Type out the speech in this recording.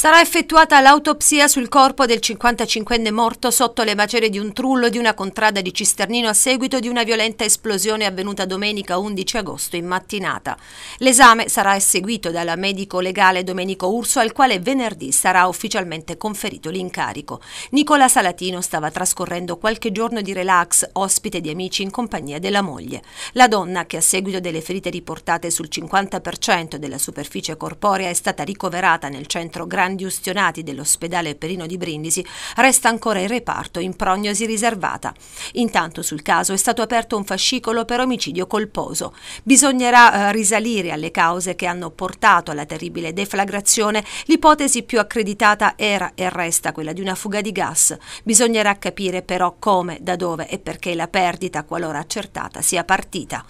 Sarà effettuata l'autopsia sul corpo del 55enne morto sotto le macerie di un trullo di una contrada di Cisternino a seguito di una violenta esplosione avvenuta domenica 11 agosto in mattinata. L'esame sarà eseguito dalla medico legale Domenico Urso al quale venerdì sarà ufficialmente conferito l'incarico. Nicola Salatino stava trascorrendo qualche giorno di relax ospite di amici in compagnia della moglie. La donna, che a seguito delle ferite riportate sul 50% della superficie corporea è stata ricoverata nel centro Grande grandi ustionati dell'ospedale Perino di Brindisi, resta ancora in reparto in prognosi riservata. Intanto sul caso è stato aperto un fascicolo per omicidio colposo. Bisognerà eh, risalire alle cause che hanno portato alla terribile deflagrazione. L'ipotesi più accreditata era e resta quella di una fuga di gas. Bisognerà capire però come, da dove e perché la perdita, qualora accertata, sia partita.